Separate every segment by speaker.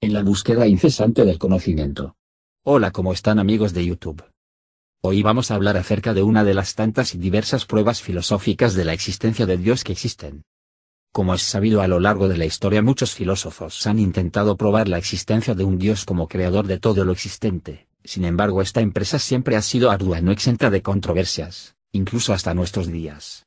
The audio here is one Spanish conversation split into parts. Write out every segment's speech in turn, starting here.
Speaker 1: En la búsqueda incesante del conocimiento. Hola, ¿cómo están amigos de YouTube? Hoy vamos a hablar acerca de una de las tantas y diversas pruebas filosóficas de la existencia de Dios que existen. Como es sabido a lo largo de la historia muchos filósofos han intentado probar la existencia de un Dios como creador de todo lo existente, sin embargo esta empresa siempre ha sido ardua y no exenta de controversias, incluso hasta nuestros días.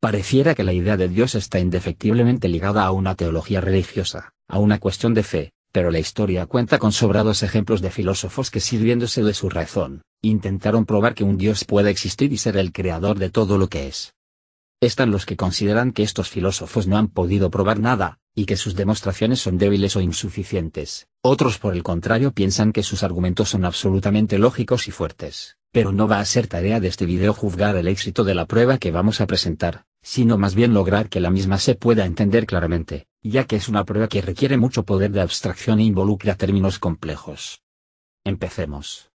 Speaker 1: Pareciera que la idea de Dios está indefectiblemente ligada a una teología religiosa, a una cuestión de fe, pero la historia cuenta con sobrados ejemplos de filósofos que sirviéndose de su razón, intentaron probar que un Dios puede existir y ser el creador de todo lo que es. Están los que consideran que estos filósofos no han podido probar nada, y que sus demostraciones son débiles o insuficientes, otros por el contrario piensan que sus argumentos son absolutamente lógicos y fuertes, pero no va a ser tarea de este video juzgar el éxito de la prueba que vamos a presentar, sino más bien lograr que la misma se pueda entender claramente ya que es una prueba que requiere mucho poder de abstracción e involucra términos complejos. Empecemos.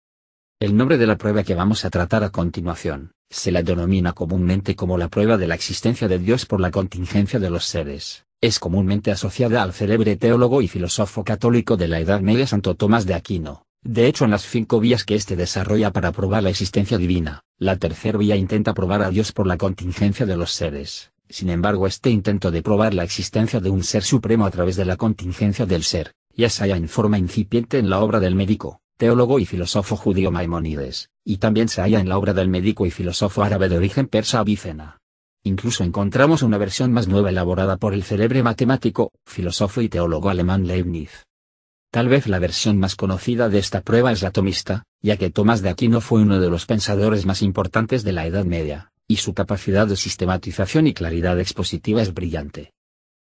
Speaker 1: El nombre de la prueba que vamos a tratar a continuación, se la denomina comúnmente como la prueba de la existencia de Dios por la contingencia de los seres. Es comúnmente asociada al célebre teólogo y filósofo católico de la Edad Media Santo Tomás de Aquino. De hecho, en las cinco vías que éste desarrolla para probar la existencia divina, la tercera vía intenta probar a Dios por la contingencia de los seres. Sin embargo este intento de probar la existencia de un ser supremo a través de la contingencia del ser, ya se halla en forma incipiente en la obra del médico, teólogo y filósofo judío Maimonides, y también se halla en la obra del médico y filósofo árabe de origen persa Avicena. Incluso encontramos una versión más nueva elaborada por el célebre matemático, filósofo y teólogo alemán Leibniz. Tal vez la versión más conocida de esta prueba es la tomista, ya que Tomás de Aquino fue uno de los pensadores más importantes de la Edad Media, y su capacidad de sistematización y claridad expositiva es brillante.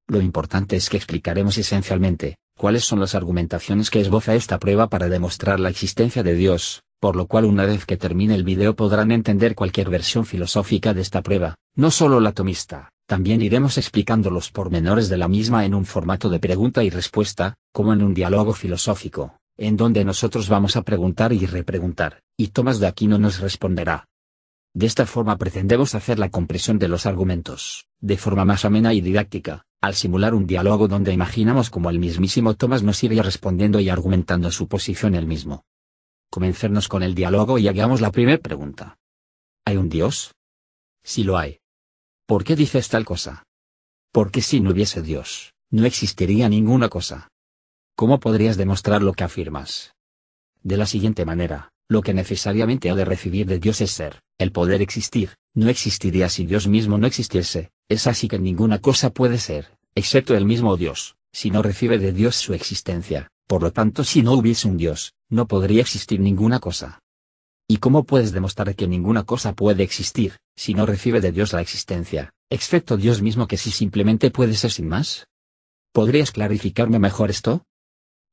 Speaker 1: Lo importante es que explicaremos esencialmente, cuáles son las argumentaciones que esboza esta prueba para demostrar la existencia de Dios, por lo cual una vez que termine el video podrán entender cualquier versión filosófica de esta prueba, no solo la tomista, también iremos explicando los pormenores de la misma en un formato de pregunta y respuesta, como en un diálogo filosófico, en donde nosotros vamos a preguntar y repreguntar, y Tomás de Aquino nos responderá, de esta forma pretendemos hacer la compresión de los argumentos, de forma más amena y didáctica, al simular un diálogo donde imaginamos como el mismísimo Thomas nos iría respondiendo y argumentando su posición el mismo. Comencernos con el diálogo y hagamos la primera pregunta. ¿Hay un Dios? Si lo hay. ¿Por qué dices tal cosa? Porque si no hubiese Dios, no existiría ninguna cosa. ¿Cómo podrías demostrar lo que afirmas? De la siguiente manera, lo que necesariamente ha de recibir de Dios es ser, el poder existir, no existiría si Dios mismo no existiese, es así que ninguna cosa puede ser, excepto el mismo Dios, si no recibe de Dios su existencia, por lo tanto si no hubiese un Dios, no podría existir ninguna cosa. ¿Y cómo puedes demostrar que ninguna cosa puede existir, si no recibe de Dios la existencia, excepto Dios mismo que si simplemente puede ser sin más? ¿Podrías clarificarme mejor esto?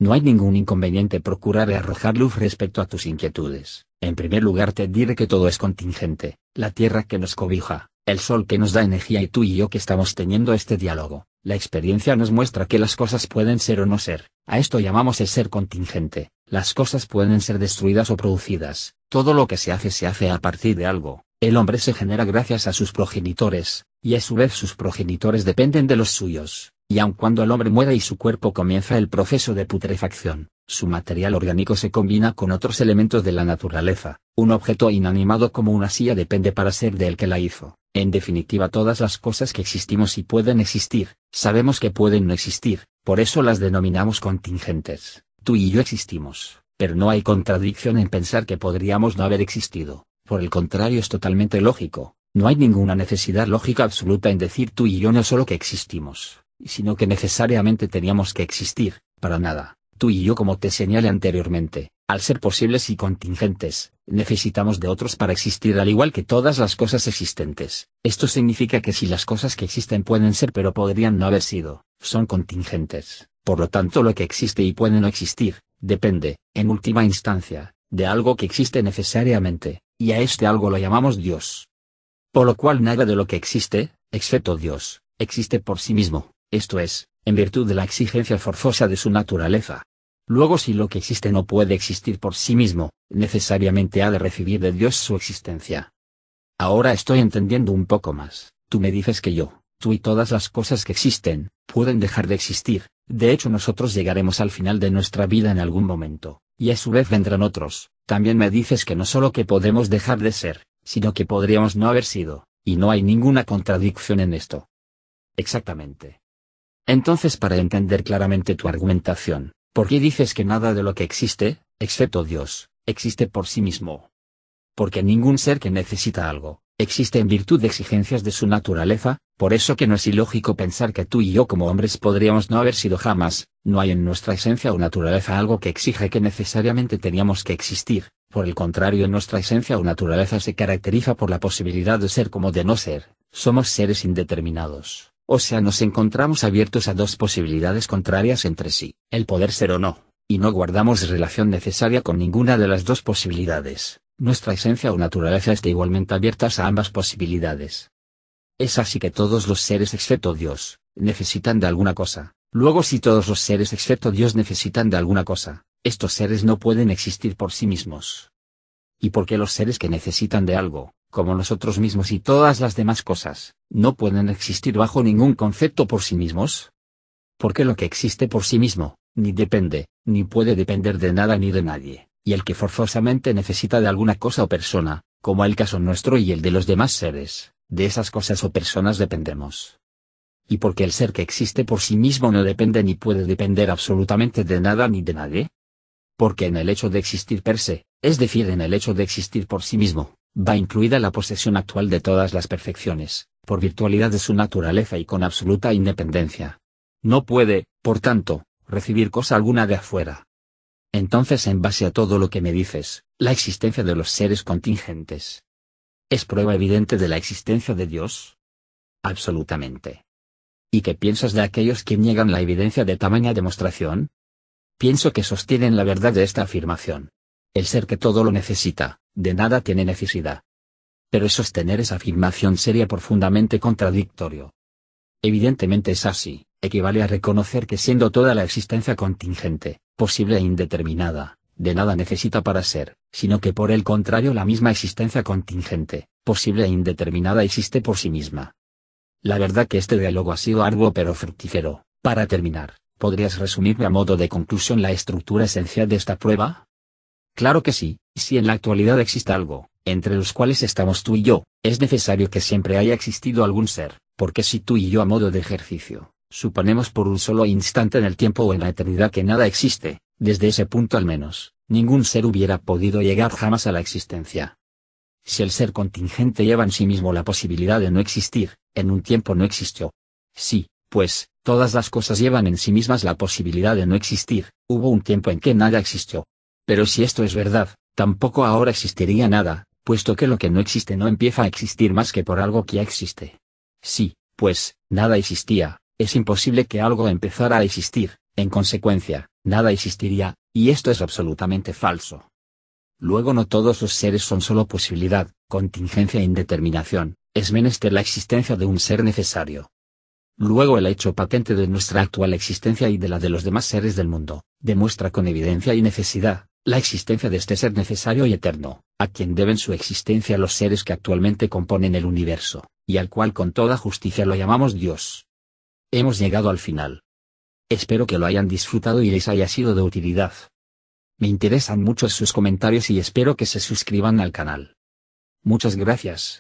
Speaker 1: No hay ningún inconveniente procurar arrojar luz respecto a tus inquietudes. En primer lugar te diré que todo es contingente, la tierra que nos cobija, el sol que nos da energía y tú y yo que estamos teniendo este diálogo. La experiencia nos muestra que las cosas pueden ser o no ser, a esto llamamos el ser contingente, las cosas pueden ser destruidas o producidas, todo lo que se hace se hace a partir de algo, el hombre se genera gracias a sus progenitores, y a su vez sus progenitores dependen de los suyos, y aun cuando el hombre muera y su cuerpo comienza el proceso de putrefacción, su material orgánico se combina con otros elementos de la naturaleza, un objeto inanimado como una silla depende para ser del que la hizo. En definitiva todas las cosas que existimos y pueden existir, sabemos que pueden no existir, por eso las denominamos contingentes. Tú y yo existimos, pero no hay contradicción en pensar que podríamos no haber existido, por el contrario es totalmente lógico, no hay ninguna necesidad lógica absoluta en decir tú y yo no solo que existimos, sino que necesariamente teníamos que existir, para nada, tú y yo como te señalé anteriormente, al ser posibles y contingentes, necesitamos de otros para existir al igual que todas las cosas existentes. Esto significa que si las cosas que existen pueden ser pero podrían no haber sido, son contingentes. Por lo tanto, lo que existe y puede no existir, depende, en última instancia, de algo que existe necesariamente, y a este algo lo llamamos Dios. Por lo cual nada de lo que existe, excepto Dios, existe por sí mismo esto es, en virtud de la exigencia forzosa de su naturaleza. Luego si lo que existe no puede existir por sí mismo, necesariamente ha de recibir de Dios su existencia. Ahora estoy entendiendo un poco más, tú me dices que yo, tú y todas las cosas que existen, pueden dejar de existir, de hecho nosotros llegaremos al final de nuestra vida en algún momento, y a su vez vendrán otros, también me dices que no solo que podemos dejar de ser, sino que podríamos no haber sido, y no hay ninguna contradicción en esto. Exactamente. Entonces para entender claramente tu argumentación, ¿por qué dices que nada de lo que existe, excepto Dios, existe por sí mismo? Porque ningún ser que necesita algo, existe en virtud de exigencias de su naturaleza, por eso que no es ilógico pensar que tú y yo como hombres podríamos no haber sido jamás, no hay en nuestra esencia o naturaleza algo que exige que necesariamente teníamos que existir, por el contrario nuestra esencia o naturaleza se caracteriza por la posibilidad de ser como de no ser, somos seres indeterminados. O sea, nos encontramos abiertos a dos posibilidades contrarias entre sí, el poder ser o no, y no guardamos relación necesaria con ninguna de las dos posibilidades. Nuestra esencia o naturaleza está igualmente abiertas a ambas posibilidades. Es así que todos los seres excepto Dios, necesitan de alguna cosa. Luego si todos los seres excepto Dios necesitan de alguna cosa, estos seres no pueden existir por sí mismos. Y por qué los seres que necesitan de algo, como nosotros mismos y todas las demás cosas, no pueden existir bajo ningún concepto por sí mismos. Porque lo que existe por sí mismo, ni depende, ni puede depender de nada ni de nadie, y el que forzosamente necesita de alguna cosa o persona, como el caso nuestro y el de los demás seres, de esas cosas o personas dependemos. Y porque el ser que existe por sí mismo no depende ni puede depender absolutamente de nada ni de nadie. Porque en el hecho de existir per se, es decir, en el hecho de existir por sí mismo, Va incluida la posesión actual de todas las perfecciones, por virtualidad de su naturaleza y con absoluta independencia. No puede, por tanto, recibir cosa alguna de afuera. Entonces, en base a todo lo que me dices, la existencia de los seres contingentes. ¿Es prueba evidente de la existencia de Dios? Absolutamente. ¿Y qué piensas de aquellos que niegan la evidencia de tamaña demostración? Pienso que sostienen la verdad de esta afirmación. El ser que todo lo necesita, de nada tiene necesidad. Pero sostener esa afirmación sería profundamente contradictorio. Evidentemente es así, equivale a reconocer que siendo toda la existencia contingente, posible e indeterminada, de nada necesita para ser, sino que por el contrario la misma existencia contingente, posible e indeterminada existe por sí misma. La verdad que este diálogo ha sido arduo pero fructífero. Para terminar, ¿podrías resumirme a modo de conclusión la estructura esencial de esta prueba? Claro que sí, si en la actualidad existe algo, entre los cuales estamos tú y yo, es necesario que siempre haya existido algún ser, porque si tú y yo a modo de ejercicio, suponemos por un solo instante en el tiempo o en la eternidad que nada existe, desde ese punto al menos, ningún ser hubiera podido llegar jamás a la existencia. Si el ser contingente lleva en sí mismo la posibilidad de no existir, en un tiempo no existió. Sí, pues, todas las cosas llevan en sí mismas la posibilidad de no existir, hubo un tiempo en que nada existió. Pero si esto es verdad, tampoco ahora existiría nada, puesto que lo que no existe no empieza a existir más que por algo que ya existe. Sí, pues, nada existía, es imposible que algo empezara a existir, en consecuencia, nada existiría, y esto es absolutamente falso. Luego no todos los seres son solo posibilidad, contingencia e indeterminación, es menester la existencia de un ser necesario. Luego el hecho patente de nuestra actual existencia y de la de los demás seres del mundo, demuestra con evidencia y necesidad, la existencia de este ser necesario y eterno, a quien deben su existencia los seres que actualmente componen el universo, y al cual con toda justicia lo llamamos Dios. Hemos llegado al final. Espero que lo hayan disfrutado y les haya sido de utilidad. Me interesan mucho sus comentarios y espero que se suscriban al canal. Muchas gracias.